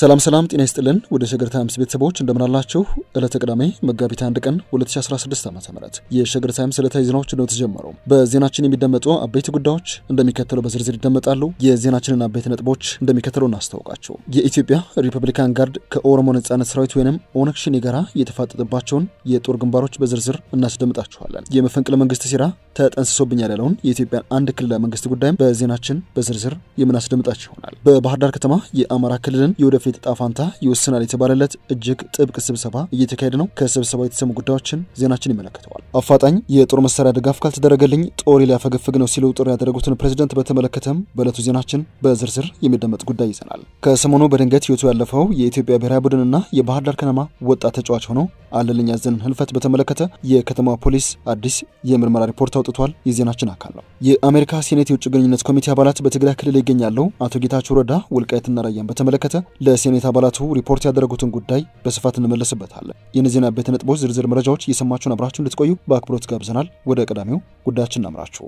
ሰላም ሰላም፣ ጤና ይስጥልን ወደ ሸገር ታይምስ ቤተሰቦች እንደምናላችሁ። ዕለተ ቅዳሜ መጋቢት አንድ ቀን 2016 ዓ ም የሸገር ታይምስ ዕለታዊ ዜናዎች ነው ተጀመሩ በዜናችን የሚደመጡ አበይት ጉዳዮች እንደሚከተለው በዝርዝር ይደመጣሉ። የዜናችንን አበይት ነጥቦች እንደሚከተለው እናስታውቃቸው። የኢትዮጵያ ሪፐብሊካን ጋርድ ከኦሮሞ ነጻነት ሰራዊት ወይም ኦነግ ሸኔ ጋር የተፋጠጠባቸውን የጦር ግንባሮች በዝርዝር እናስደምጣችኋለን። የመፈንቅለ መንግስት ሴራ ተጠንስሶብኛል ያለውን የኢትዮጵያን አንድ ክልለ መንግስት ጉዳይም በዜናችን በዝርዝር የምናስደምጣችሁ ይሆናል። በባህር ዳር ከተማ የአማራ ክልልን የወደ ወደፊት ዕጣ ይወስናል የተባለለት እጅግ ጥብቅ ስብሰባ እየተካሄደ ነው። ከስብሰባው የተሰሙ ጉዳዮችን ዜናችን ይመለከተዋል። አፋጣኝ የጦር መሳሪያ ድጋፍ ካልተደረገልኝ ጦሬ ሊያፈገፍግ ነው ሲሉ ጥሪ ያደረጉትን ፕሬዚደንት በተመለከተም በዕለቱ ዜናችን በዝርዝር የሚደመጥ ጉዳይ ይዘናል። ከሰሞኑ በድንገት ህይወቱ ያለፈው የኢትዮጵያ ብሔራዊ ቡድንና የባህር ዳር ከነማ ወጣት ተጫዋች ሆነው አለልኝ ያዘንን ህልፈት በተመለከተ የከተማ ፖሊስ አዲስ የምርመራ ሪፖርት አውጥቷል። የዜናችን አካል ነው። የአሜሪካ ሴኔት የውጭ ግንኙነት ኮሚቴ አባላት በትግራይ ክልል ይገኛሉ። አቶ ጌታቸው ረዳ ወልቃይትና ራያን በተመለከተ የሴኔት አባላቱ ሪፖርት ያደረጉትን ጉዳይ በስፋት እንመለስበታለን። የነዜና ቤት ነጥቦች ዝርዝር መረጃዎች እየሰማችሁን አብራችሁን እንድትቆዩ በአክብሮት ጋብዘናል። ወደ ቀዳሚው ጉዳያችን እናምራችሁ።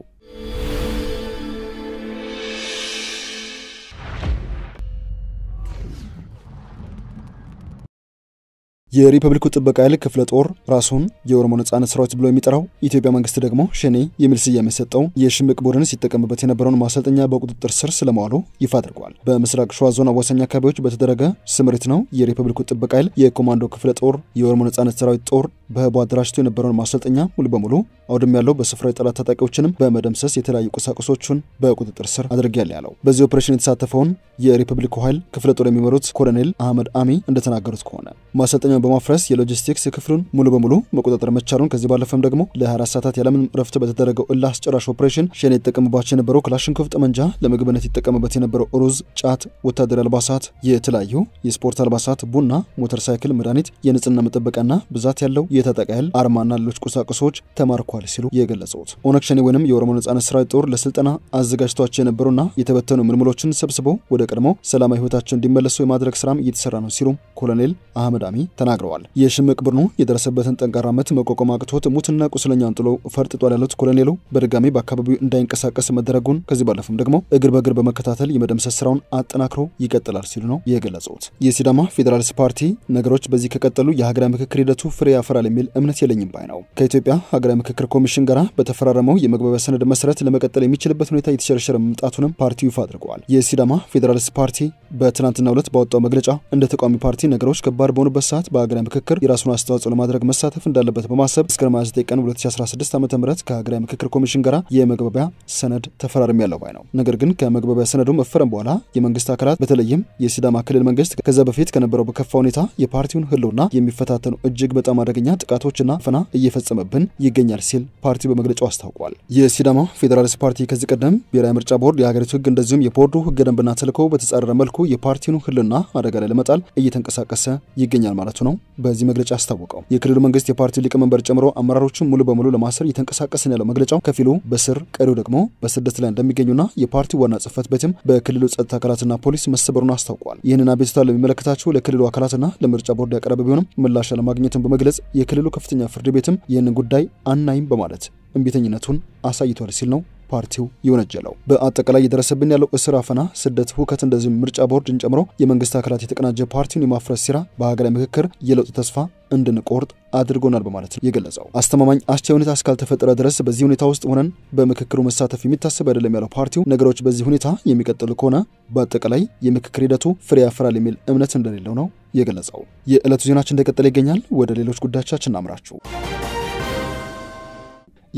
የሪፐብሊኩ ጥበቃ ኃይል ክፍለ ጦር ራሱን የኦሮሞ ነጻነት ሰራዊት ብሎ የሚጠራው የኢትዮጵያ መንግስት ደግሞ ሸኔ የሚል ስያሜ የሰጠው የሽምቅ ቡድን ሲጠቀምበት የነበረውን ማሰልጠኛ በቁጥጥር ስር ስለመዋሉ ይፋ አድርጓል። በምስራቅ ሸዋ ዞን አዋሳኝ አካባቢዎች በተደረገ ስምሪት ነው የሪፐብሊኩ ጥበቃ ኃይል የኮማንዶ ክፍለ ጦር የኦሮሞ ነጻነት ሰራዊት ጦር በህቡ አደራጅቶ የነበረውን ማሰልጠኛ ሙሉ በሙሉ አውድም ያለው በስፍራው የጠላት ታጣቂዎችንም በመደምሰስ የተለያዩ ቁሳቁሶቹን በቁጥጥር ስር አድርጊያለሁ ያለው በዚህ ኦፕሬሽን የተሳተፈውን የሪፐብሊኩ ኃይል ክፍለ ጦር የሚመሩት ኮሎኔል አህመድ አሚ እንደተናገሩት ከሆነ ማሰልጠኛውን በማፍረስ የሎጂስቲክስ ክፍሉን ሙሉ በሙሉ መቆጣጠር መቻሉን ከዚህ ባለፈም ደግሞ ለ24 ሰዓታት ያለምንም እረፍት በተደረገው እልህ አስጨራሽ ኦፕሬሽን ሸኔ ይጠቀምባቸው የነበረው ክላሽንኮቭ ጠመንጃ፣ ለምግብነት ይጠቀምበት የነበረው ሩዝ፣ ጫት፣ ወታደራዊ አልባሳት፣ የተለያዩ የስፖርት አልባሳት፣ ቡና፣ ሞተር ሳይክል፣ መድኃኒት፣ የንጽህና መጠበቂያና ብዛት ያለው የታጣቂ ኃይል አርማና ሌሎች ቁሳቁሶች ተማርኳል ተልኳል ሲሉ የገለጹት ኦነግ ሸኔ ወይም የኦሮሞ ነጻነት ሰራዊት ጦር ለስልጠና አዘጋጅቷቸው የነበሩና የተበተኑ ምልምሎችን ሰብስቦ ወደ ቀድሞ ሰላማዊ ህይወታቸው እንዲመለሱ የማድረግ ስራም እየተሰራ ነው ሲሉ ኮሎኔል አህመድ አሚ ተናግረዋል። የሽምቅ ቡድኑ የደረሰበትን ጠንካራ ምት መቋቋም አቅቶት ሙትና ቁስለኛውን ጥሎ ፈርጥጧል ያሉት ኮሎኔሉ በድጋሚ በአካባቢው እንዳይንቀሳቀስ መደረጉን ከዚህ ባለፍም ደግሞ እግር በእግር በመከታተል የመደምሰስ ስራውን አጠናክሮ ይቀጥላል ሲሉ ነው የገለጹት። የሲዳማ ፌዴራልስ ፓርቲ ነገሮች በዚህ ከቀጠሉ የሀገራዊ ምክክር ሂደቱ ፍሬ ያፈራል የሚል እምነት የለኝም ባይ ነው። ከኢትዮጵያ ሀገራዊ ምክክር ኮሚሽን ጋር በተፈራረመው የመግባቢያ ሰነድ መሰረት ለመቀጠል የሚችልበት ሁኔታ የተሸረሸረ መምጣቱንም ፓርቲው ይፋ አድርገዋል። የሲዳማ ፌዴራሊስት ፓርቲ በትናንትናው ዕለት ባወጣው መግለጫ እንደ ተቃዋሚ ፓርቲ ነገሮች ከባድ በሆኑበት ሰዓት በሀገራዊ ምክክር የራሱን አስተዋጽኦ ለማድረግ መሳተፍ እንዳለበት በማሰብ እስከ 29 ቀን 2016 ዓ ም ከሀገራዊ ምክክር ኮሚሽን ጋር የመግባቢያ ሰነድ ተፈራርም ያለው ባይ ነው። ነገር ግን ከመግባቢያ ሰነዱ መፈረም በኋላ የመንግስት አካላት በተለይም የሲዳማ ክልል መንግስት ከዛ በፊት ከነበረው በከፋ ሁኔታ የፓርቲውን ህልውና የሚፈታተኑ እጅግ በጣም አደገኛ ጥቃቶችና ፈና እየፈጸመብን ይገኛል ሲል ፓርቲ በመግለጫው አስታውቋል። የሲዳማ ፌዴራሊስት ፓርቲ ከዚህ ቀደም ብሔራዊ ምርጫ ቦርድ የሀገሪቱ ህግ እንደዚሁም የቦርዱ ህገ ደንብና ተልዕኮ በተጻረረ መልኩ የፓርቲውን ህልና አደጋ ላይ ለመጣል እየተንቀሳቀሰ ይገኛል ማለቱ ነው። በዚህ መግለጫ አስታወቀው የክልሉ መንግስት የፓርቲው ሊቀመንበር ጨምሮ አመራሮችን ሙሉ በሙሉ ለማሰር እየተንቀሳቀስን ያለው መግለጫው ከፊሉ በስር ቀሪው ደግሞ በስደት ላይ እንደሚገኙና የፓርቲው ዋና ጽህፈት ቤትም በክልሉ ጸጥታ አካላትና ፖሊስ መሰበሩን አስታውቋል። ይህንን አቤቱታ ለሚመለከታቸው ለክልሉ አካላትና ለምርጫ ቦርድ ያቀረበ ቢሆንም ምላሽ አለማግኘትን በመግለጽ የክልሉ ከፍተኛ ፍርድ ቤትም ይህንን ጉዳይ አናይም አልተገኘም በማለት እምቢተኝነቱን አሳይቷል ሲል ነው ፓርቲው ይወነጀለው። በአጠቃላይ እየደረሰብን ያለው እስር፣ አፈና፣ ስደት፣ ሁከት እንደዚሁም ምርጫ ቦርድን ጨምሮ የመንግስት አካላት የተቀናጀ ፓርቲውን የማፍረስ ስራ በሀገራዊ ምክክር የለውጥ ተስፋ እንድንቆርጥ አድርጎናል በማለት የገለጸው አስተማማኝ አስቻይ ሁኔታ እስካልተፈጠረ ድረስ በዚህ ሁኔታ ውስጥ ሆነን በምክክሩ መሳተፍ የሚታሰብ አይደለም ያለው ፓርቲው ነገሮች በዚህ ሁኔታ የሚቀጥሉ ከሆነ በአጠቃላይ የምክክር ሂደቱ ፍሬ ያፈራል የሚል እምነት እንደሌለው ነው የገለጸው። የዕለቱ ዜናችን እንደቀጠለ ይገኛል። ወደ ሌሎች ጉዳዮቻችን እናምራችሁ።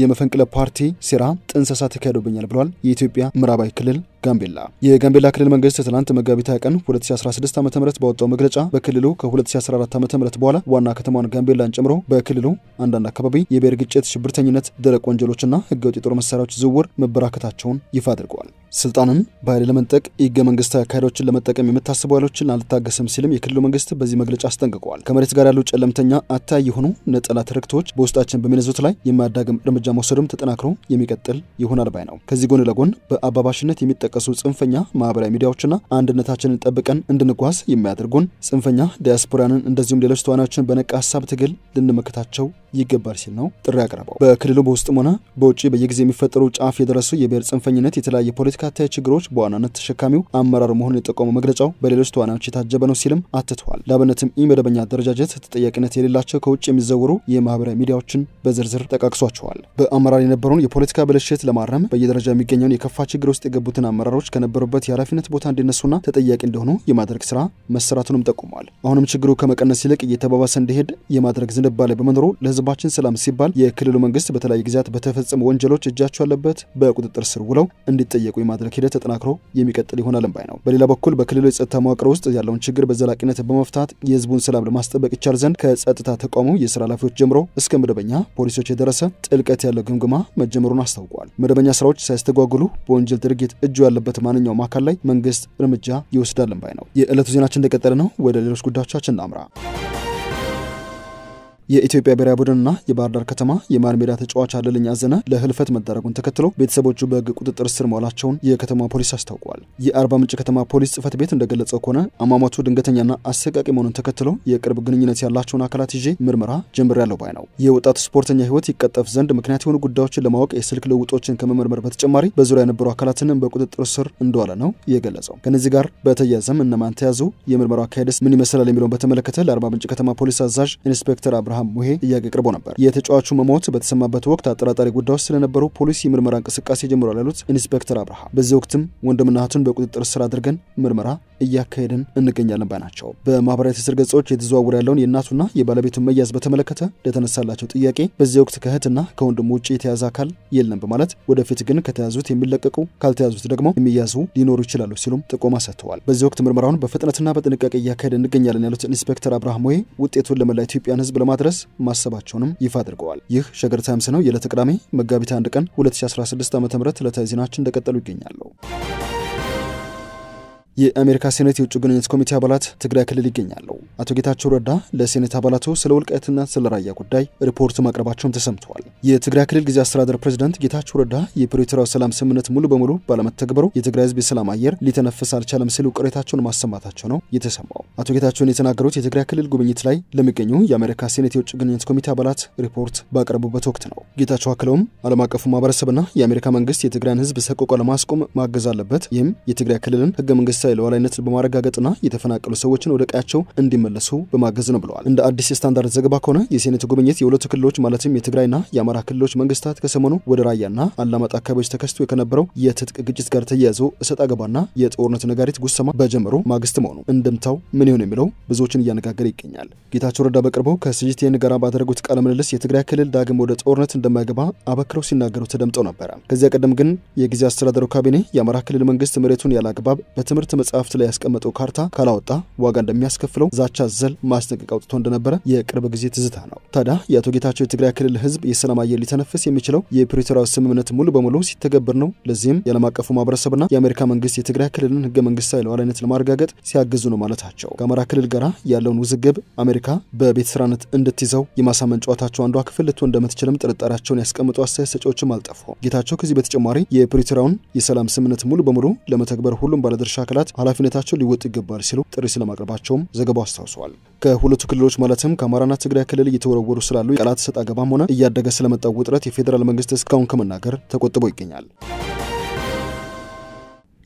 የመፈንቅለ ፓርቲ ሴራ ጥንሰሳ ተካሂዶብኛል ብሏል የኢትዮጵያ ምዕራባዊ ክልል ጋምቤላ የጋምቤላ ክልል መንግስት ትናንት መጋቢት ቀን 2016 ዓ ም ባወጣው መግለጫ በክልሉ ከ2014 ዓ ም በኋላ ዋና ከተማዋን ጋምቤላን ጨምሮ በክልሉ አንዳንድ አካባቢ የብሔር ግጭት፣ ሽብርተኝነት፣ ደረቅ ወንጀሎችና ህገወጥ የጦር መሳሪያዎች ዝውውር መበራከታቸውን ይፋ አድርገዋል። ስልጣንን በኃይል ለመንጠቅ የህገ መንግስታዊ አካሄዶችን ለመጠቀም የምታስቡ ኃይሎችን አልታገስም ሲልም የክልሉ መንግስት በዚህ መግለጫ አስጠንቅቋል። ከመሬት ጋር ያሉ ጨለምተኛ አታይ የሆኑ ነጠላ ትርክቶች በውስጣችን በሚነዙት ላይ የማያዳግም እርምጃ እርምጃ መውሰድም ተጠናክሮ የሚቀጥል ይሆናል ባይ ነው። ከዚህ ጎን ለጎን በአባባሽነት የሚጠቀሱ ጽንፈኛ ማህበራዊ ሚዲያዎችና አንድነታችንን ጠብቀን እንድንጓዝ የሚያደርጉን ጽንፈኛ ዲያስፖራንን እንደዚሁም ሌሎች ተዋናዮችን በነቃ ሀሳብ ትግል ልንመከታቸው ይገባል ሲል ነው ጥሪ ያቀረበው። በክልሉ በውስጥም ሆነ በውጭ በየጊዜ የሚፈጠሩ ጫፍ የደረሱ የብሔር ጽንፈኝነት፣ የተለያየ ፖለቲካ አታይ ችግሮች በዋናነት ተሸካሚው አመራር መሆኑን የጠቆመው መግለጫው በሌሎች ተዋናዮች የታጀበ ነው ሲልም አትተዋል። ለአብነትም ኢ መደበኛ አደረጃጀት ተጠያቂነት የሌላቸው ከውጭ የሚዘውሩ የማህበራዊ ሚዲያዎችን በዝርዝር ጠቃቅሷቸዋል። በአመራር የነበረውን የፖለቲካ ብልሽት ለማረም በየደረጃ የሚገኘውን የከፋ ችግር ውስጥ የገቡትን አመራሮች ከነበሩበት የኃላፊነት ቦታ እንዲነሱና ተጠያቂ እንዲሆኑ የማድረግ ስራ መሰራቱንም ጠቁሟል። አሁንም ችግሩ ከመቀነስ ይልቅ እየተባባሰ እንዲሄድ የማድረግ ዝንባሌ በመኖሩ ለህዝባችን ሰላም ሲባል የክልሉ መንግስት በተለያዩ ጊዜያት በተፈጸሙ ወንጀሎች እጃቸው ያለበት በቁጥጥር ስር ውለው እንዲጠየቁ የማድረግ ሂደት ተጠናክሮ የሚቀጥል ይሆናል ባይ ነው። በሌላ በኩል በክልሉ የጸጥታ መዋቅር ውስጥ ያለውን ችግር በዘላቂነት በመፍታት የህዝቡን ሰላም ለማስጠበቅ ይቻል ዘንድ ከጸጥታ ተቋሙ የስራ ኃላፊዎች ጀምሮ እስከ መደበኛ ፖሊሶች የደረሰ ጥልቀት ያለው ግምግማ መጀመሩን አስታውቋል። መደበኛ ስራዎች ሳያስተጓጉሉ በወንጀል ድርጊት እጁ ያለበት ማንኛውም አካል ላይ መንግስት እርምጃ ይወስዳልን ባይ ነው። የዕለቱ ዜናችን እንደቀጠለ ነው። ወደ ሌሎች ጉዳዮቻችን እናምራ። የኢትዮጵያ ብሔራዊ ቡድንና የባህር ዳር ከተማ የመሃል ሜዳ ተጫዋች አለልኝ አዘነ ለህልፈት መዳረጉን ተከትሎ ቤተሰቦቹ በህግ ቁጥጥር ስር መዋላቸውን የከተማ ፖሊስ አስታውቋል። የአርባ ምንጭ ከተማ ፖሊስ ጽህፈት ቤት እንደገለጸው ከሆነ አሟሟቱ ድንገተኛና አሰቃቂ መሆኑን ተከትሎ የቅርብ ግንኙነት ያላቸውን አካላት ይዤ ምርመራ ጀምሬያለሁ ባይ ነው። የወጣቱ ስፖርተኛ ህይወት ይቀጠፍ ዘንድ ምክንያት የሆኑ ጉዳዮችን ለማወቅ የስልክ ልውጦችን ከመመርመር በተጨማሪ በዙሪያ የነበሩ አካላትንም በቁጥጥር ስር እንደዋለ ነው የገለጸው። ከነዚህ ጋር በተያያዘም እነማን ተያዙ፣ የምርመራው አካሄድስ ምን ይመስላል የሚለውን በተመለከተ ለአርባ ምንጭ ከተማ ፖሊስ አዛዥ ኢንስፔክተር አብርሃ አብርሃም ሙሄ ጥያቄ ቀርቦ ነበር። የተጫዋቹ መሞት በተሰማበት ወቅት አጠራጣሪ ጉዳዮች ስለነበሩ ፖሊስ የምርመራ እንቅስቃሴ ጀምሯል ያሉት ኢንስፔክተር አብርሃም በዚህ ወቅትም ወንድምና እህቱን በቁጥጥር ስር አድርገን ምርመራ እያካሄድን እንገኛለን ባይ ናቸው። በማህበራዊ ትስስር ገጾች የተዘዋወረ ያለውን የእናቱና የባለቤቱን መያዝ በተመለከተ ለተነሳላቸው ጥያቄ በዚህ ወቅት ከእህትና ከወንድሙ ውጭ የተያዘ አካል የለም በማለት ወደፊት ግን ከተያዙት የሚለቀቁ ካልተያዙት ደግሞ የሚያዙ ሊኖሩ ይችላሉ ሲሉም ጥቆማ ሰጥተዋል። በዚህ ወቅት ምርመራውን በፍጥነትና በጥንቃቄ እያካሄድ እንገኛለን ያሉት ኢንስፔክተር አብርሃም ሆይ ውጤቱን ለመላ ኢትዮጵያን ህዝብ ለማድረስ ለማድረስ ማሰባቸውንም ይፋ አድርገዋል። ይህ ሸገር ታይምስ ነው። የዕለተ ቅዳሜ መጋቢት አንድ ቀን 2016 ዓ.ም ዕለታዊ ዜናችን እንደቀጠሉ ይገኛሉ። የአሜሪካ ሴኔት የውጭ ግንኙነት ኮሚቴ አባላት ትግራይ ክልል ይገኛሉ። አቶ ጌታቸው ረዳ ለሴኔት አባላቱ ስለ ወልቃይትና ስለ ራያ ጉዳይ ሪፖርት ማቅረባቸውም ተሰምተዋል። የትግራይ ክልል ጊዜ አስተዳደር ፕሬዝዳንት ጌታቸው ረዳ የፕሪቶሪያው ሰላም ስምምነት ሙሉ በሙሉ ባለመተግበሩ የትግራይ ህዝብ የሰላም አየር ሊተነፍስ አልቻለም ሲሉ ቅሬታቸውን ማሰማታቸው ነው የተሰማው። አቶ ጌታቸውን የተናገሩት የትግራይ ክልል ጉብኝት ላይ ለሚገኙ የአሜሪካ ሴኔት የውጭ ግንኙነት ኮሚቴ አባላት ሪፖርት ባቀረቡበት ወቅት ነው። ጌታቸው አክለውም ዓለም አቀፉ ማህበረሰብና የአሜሪካ መንግስት የትግራይን ህዝብ ሰቆቆ ለማስቆም ማገዝ አለበት። ይህም የትግራይ ክልልን ህገ መንግስት መንግስታዊ ሉዓላዊነትን በማረጋገጥና የተፈናቀሉ ሰዎችን ወደ ቀያቸው እንዲመለሱ በማገዝ ነው ብለዋል። እንደ አዲስ የስታንዳርድ ዘገባ ከሆነ የሴኔቱ ጉብኝት የሁለቱ ክልሎች ማለትም የትግራይና የአማራ ክልሎች መንግስታት ከሰሞኑ ወደ ራያና አላማጣ አካባቢዎች ተከስቶ ከነበረው የትጥቅ ግጭት ጋር ተያይዞ እሰጥ አገባና የጦርነት ነጋሪት ጉሰማ በጀመሩ ማግስት መሆኑ እንደምታው ምን ይሆን የሚለው ብዙዎችን እያነጋገረ ይገኛል። ጌታቸው ረዳ በቅርበው ከሲጂቲኤን ጋር ባደረጉት ቃለ ምልልስ የትግራይ ክልል ዳግም ወደ ጦርነት እንደማይገባ አበክረው ሲናገሩ ተደምጠው ነበረ። ከዚያ ቀደም ግን የጊዜ አስተዳደሩ ካቢኔ የአማራ ክልል መንግስት መሬቱን ያለ አግባብ በትምህርት መጽሐፍት ላይ ያስቀመጠው ካርታ ካላወጣ ዋጋ እንደሚያስከፍለው ዛቻ ዘል ማስጠንቀቅ አውጥቶ እንደነበረ የቅርብ ጊዜ ትዝታ ነው። ታዲያ የአቶ ጌታቸው የትግራይ ክልል ህዝብ የሰላም አየር ሊተነፍስ የሚችለው የፕሪቶሪያው ስምምነት ሙሉ በሙሉ ሲተገበር ነው። ለዚህም የዓለም አቀፉ ማህበረሰብና የአሜሪካ መንግስት የትግራይ ክልልን ህገ መንግስታዊ ሉዓላዊነት ለማረጋገጥ ሲያግዙ ነው ማለታቸው ከአማራ ክልል ጋራ ያለውን ውዝግብ አሜሪካ በቤት ስራነት እንድትይዘው የማሳመን ጨዋታቸው አንዷ ክፍል ልትሆን እንደምትችልም ጥርጣሬያቸውን ያስቀምጡ አስተያየት ሰጪዎችም አልጠፉ። ጌታቸው ከዚህ በተጨማሪ የፕሪቶሪያውን የሰላም ስምምነት ሙሉ በሙሉ ለመተግበር ሁሉም ባለድርሻ አካላት አካላት ኃላፊነታቸው ሊወጡ ይገባል ሲሉ ጥሪ ስለማቅረባቸውም ዘገባው አስታውሰዋል። ከሁለቱ ክልሎች ማለትም ከአማራና ትግራይ ክልል እየተወረወሩ ስላሉ የቃላት ሰጥ አገባም ሆነ እያደገ ስለመጣው ውጥረት የፌዴራል መንግስት እስካሁን ከመናገር ተቆጥቦ ይገኛል።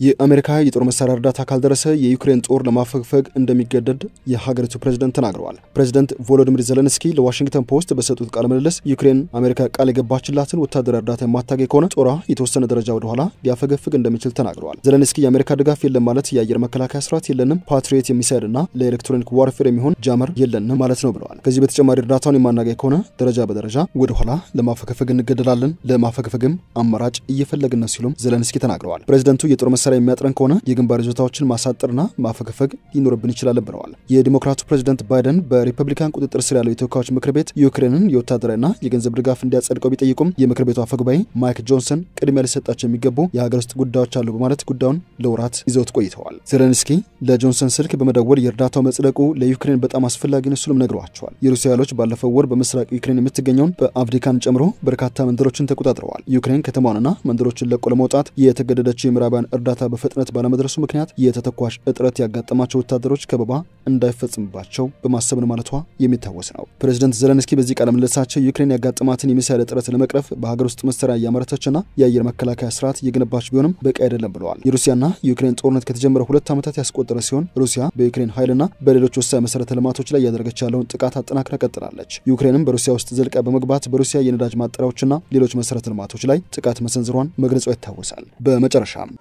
የአሜሪካ የጦር መሳሪያ እርዳታ ካልደረሰ የዩክሬን ጦር ለማፈግፈግ እንደሚገደድ የሀገሪቱ ፕሬዝደንት ተናግረዋል። ፕሬዝደንት ቮሎዲሚር ዘለንስኪ ለዋሽንግተን ፖስት በሰጡት ቃለ ምልልስ ዩክሬን አሜሪካ ቃል የገባችላትን ወታደራዊ እርዳታ የማታገኝ ከሆነ ጦሯ የተወሰነ ደረጃ ወደኋላ ሊያፈገፍግ እንደሚችል ተናግረዋል። ዘለንስኪ የአሜሪካ ድጋፍ የለም ማለት የአየር መከላከያ ስርዓት የለንም፣ ፓትሪዮት የሚሳይል እና ለኤሌክትሮኒክ ዋርፌር የሚሆን ጃመር የለንም ማለት ነው ብለዋል። ከዚህ በተጨማሪ እርዳታውን የማናገኝ ከሆነ ደረጃ በደረጃ ወደኋላ ለማፈገፈግ እንገደላለን፣ ለማፈገፈግም አማራጭ እየፈለግን ነው ሲሉም ዘለንስኪ ተናግረዋል። ፕሬዝደንቱ የጦር መሳሪያ ስራ የሚያጥረን ከሆነ የግንባር ይዞታዎችን ማሳጠርና ማፈግፈግ ሊኖርብን ይችላል ብለዋል። የዲሞክራቱ ፕሬዚደንት ባይደን በሪፐብሊካን ቁጥጥር ስር ያለው የተወካዮች ምክር ቤት ዩክሬንን የወታደራዊና የገንዘብ ድጋፍ እንዲያጸድቀው ቢጠይቁም የምክር ቤቱ አፈጉባኤ ማይክ ጆንሰን ቅድሚያ ሊሰጣቸው የሚገቡ የሀገር ውስጥ ጉዳዮች አሉ በማለት ጉዳዩን ለውራት ይዘውት ቆይተዋል። ዘለንስኪ ለጆንሰን ስልክ በመደወል የእርዳታው መጽደቁ ለዩክሬን በጣም አስፈላጊ ነው ሲሉም ነግረዋቸዋል። የሩሲያ ኃይሎች ባለፈው ወር በምስራቅ ዩክሬን የምትገኘውን በአቭዲካን ጨምሮ በርካታ መንደሮችን ተቆጣጥረዋል። ዩክሬን ከተማዋንና መንደሮችን ለቆ ለመውጣት የተገደደችው የምዕራባውያን እርዳታ እርዳታ በፍጥነት ባለመድረሱ ምክንያት የተተኳሽ እጥረት ያጋጠማቸው ወታደሮች ከበባ እንዳይፈጽምባቸው በማሰብ ነው ማለቷ የሚታወስ ነው። ፕሬዚደንት ዘለንስኪ በዚህ ቃለ ምልልሳቸው ዩክሬን ያጋጠማትን የሚሳይል እጥረት ለመቅረፍ በሀገር ውስጥ መሳሪያ እያመረተችና የአየር መከላከያ ስርዓት እየገነባች ቢሆንም በቂ አይደለም ብለዋል። የሩሲያና ዩክሬን ጦርነት ከተጀመረ ሁለት ዓመታት ያስቆጠረ ሲሆን ሩሲያ በዩክሬን ኃይልና በሌሎች ወሳኝ መሰረተ ልማቶች ላይ እያደረገች ያለውን ጥቃት አጠናክራ ቀጥላለች። ዩክሬንም በሩሲያ ውስጥ ዘልቃ በመግባት በሩሲያ የነዳጅ ማጣሪያዎችና ሌሎች መሰረተ ልማቶች ላይ ጥቃት መሰንዝሯን መግለጿ ይታወሳል። በመጨረሻም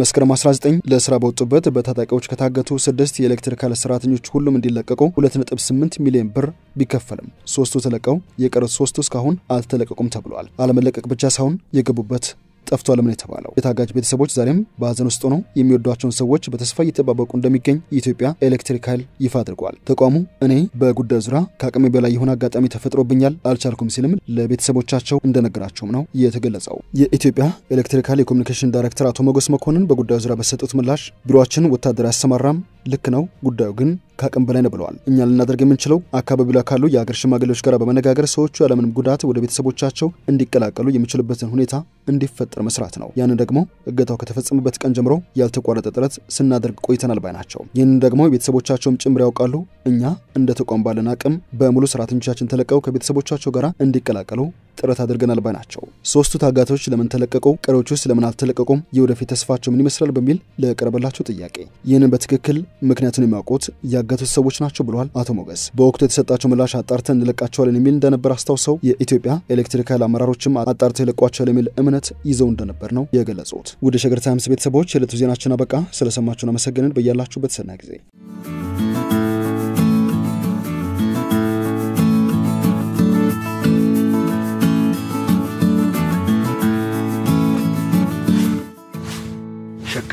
መስከረም 19 ለስራ በወጡበት በታጣቂዎች ከታገቱ ስድስት የኤሌክትሪካል ሰራተኞች ሁሉም እንዲለቀቁ 2.8 ሚሊዮን ብር ቢከፈልም ሶስቱ ተለቀው የቀሩት ሶስቱ እስካሁን አልተለቀቁም ተብሏል። አለመለቀቅ ብቻ ሳይሆን የገቡበት ጠፍቷል ምን የተባለው። የታጋጅ ቤተሰቦች ዛሬም በሀዘን ውስጥ ሆነው የሚወዷቸውን ሰዎች በተስፋ እየተባበቁ እንደሚገኝ የኢትዮጵያ ኤሌክትሪክ ኃይል ይፋ አድርጓል። ተቋሙ እኔ በጉዳዩ ዙሪያ ከአቅሜ በላይ የሆነ አጋጣሚ ተፈጥሮብኛል አልቻልኩም ሲልም ለቤተሰቦቻቸው እንደነገራቸውም ነው የተገለጸው። የኢትዮጵያ ኤሌክትሪክ ኃይል የኮሚኒኬሽን ዳይሬክተር አቶ መጎስ መኮንን በጉዳዩ ዙሪያ በሰጡት ምላሽ ቢሮችን ወታደር አያሰማራም ልክ ነው፣ ጉዳዩ ግን ከአቅም በላይ ነው ብለዋል። እኛ ልናደርግ የምንችለው አካባቢው ላይ ካሉ የሀገር ሽማግሌዎች ጋር በመነጋገር ሰዎቹ ያለምንም ጉዳት ወደ ቤተሰቦቻቸው እንዲቀላቀሉ የሚችልበትን ሁኔታ እንዲፈጠር መስራት ነው። ያንን ደግሞ እገታው ከተፈጸመበት ቀን ጀምሮ ያልተቋረጠ ጥረት ስናደርግ ቆይተናል ባይ ናቸው። ይህንን ደግሞ ቤተሰቦቻቸውም ጭምር ያውቃሉ። እኛ እንደ ተቋም ባለን አቅም በሙሉ ሰራተኞቻችን ተለቀው ከቤተሰቦቻቸው ጋር እንዲቀላቀሉ ጥረት አድርገናል ባይ ናቸው። ሶስቱ ታጋቾች ለምን ተለቀቁ? ቀሪዎቹ ስለምን አልተለቀቁም? የወደፊት ተስፋቸው ምን ይመስላል? በሚል ለቀረበላቸው ጥያቄ ይህንን በትክክል ምክንያቱን የሚያውቁት ያጋቱት ሰዎች ናቸው ብለዋል አቶ ሞገስ። በወቅቱ የተሰጣቸው ምላሽ አጣርተን እንለቃቸዋለን የሚል እንደነበር አስታውሰው የኢትዮጵያ ኤሌክትሪክ ኃይል አመራሮችም አጣርተው ይለቋቸዋል የሚል እምነት ይዘው እንደነበር ነው የገለጹት። ወደ ሸገር ታይምስ ቤተሰቦች የዕለቱ ዜናችን አበቃ። ስለሰማችሁን አመሰግንን። በያላችሁበት ሰናይ ጊዜ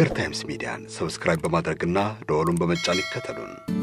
አገር ታይምስ ሚዲያን ሰብስክራይብ በማድረግና ደወሉን በመጫን ይከተሉን።